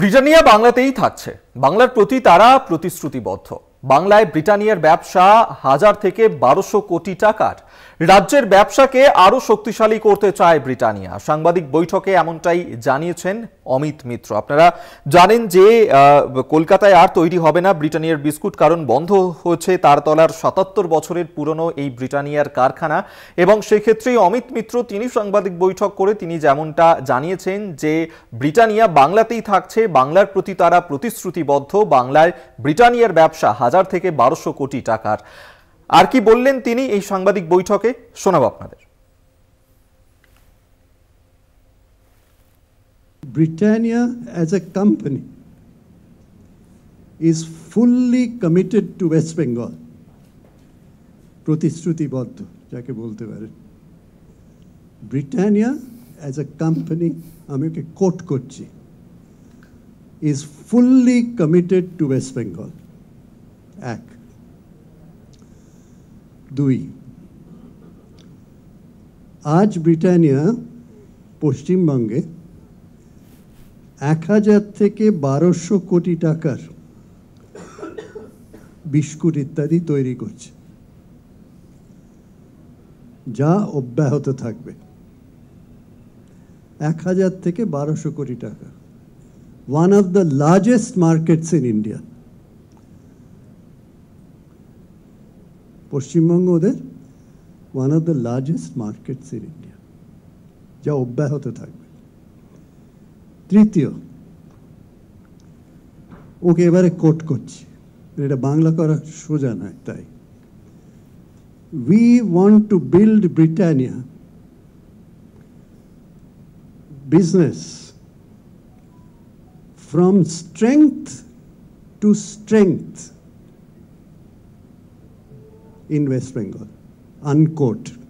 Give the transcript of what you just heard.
Britannia বাংলাতেই থাকছে বাংলার প্রতি তারা প্রতিশ্রুতিবদ্ধ বাংলায় ব্রিটানিয়ার ব্যবসা হাজার থেকে বারোশো কোটি টাকার রাজ্যের ব্যবসাকে আরও শক্তিশালী করতে চায় ব্রিটানিয়া সাংবাদিক বৈঠকে এমনটাই জানিয়েছেন অমিত মিত্র আপনারা জানেন যে কলকাতায় আর তৈরি হবে না ব্রিটানিয়ার বিস্কুট কারণ বন্ধ হয়েছে তারতলার সাতাত্তর বছরের পুরনো এই ব্রিটানিয়ার কারখানা এবং সেক্ষেত্রেই অমিত মিত্র তিনি সাংবাদিক বৈঠক করে তিনি যেমনটা জানিয়েছেন যে ব্রিটানিয়া বাংলাতেই থাকছে বাংলার প্রতি তারা প্রতিশ্রুতিবদ্ধ বাংলায় ব্রিটানিয়ার ব্যবসা হাজার থেকে বারোশো কোটি টাকার আর কি বললেন তিনি এই সাংবাদিক বৈঠকে শোনাব আপনাদের Britannia as a company is fully committed to West Bengal. প্রতিশ্রুতিবদ্ধ যাকে বলতে পারেন ব্রিটানিয়া অ্যাজ এ কোম্পানি আমি ওকে কোট করছি is fully committed to West Bengal এক দুই আজ ব্রিটানিয়া পশ্চিমবঙ্গে এক হাজার থেকে বারোশো কোটি টাকার বিস্কুট ইত্যাদি তৈরি করছে যা অব্যাহত থাকবে এক হাজার থেকে বারোশো কোটি টাকা one of the largest markets in India পশ্চিমবঙ্গ ওদের one of the largest markets in India যা অব্যাহত থাকবে তৃতীয় ওকে এবারে কোট করছি এটা বাংলা করা সোজা নয় তাই we want to build Britannia business from strength to strength in West Bengal. Unquote.